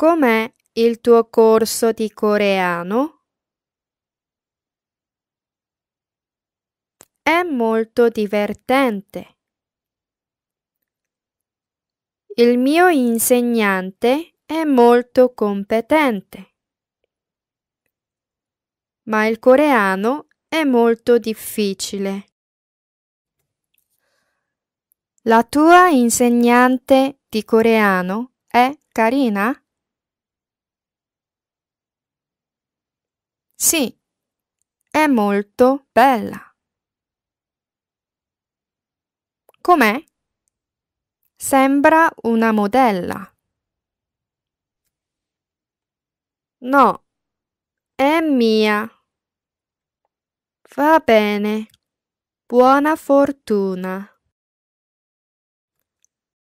Com'è il tuo corso di coreano? È molto divertente. Il mio insegnante è molto competente. Ma il coreano è molto difficile. La tua insegnante di coreano è carina? Sì, è molto bella. Com'è? Sembra una modella. No, è mia. Va bene. Buona fortuna.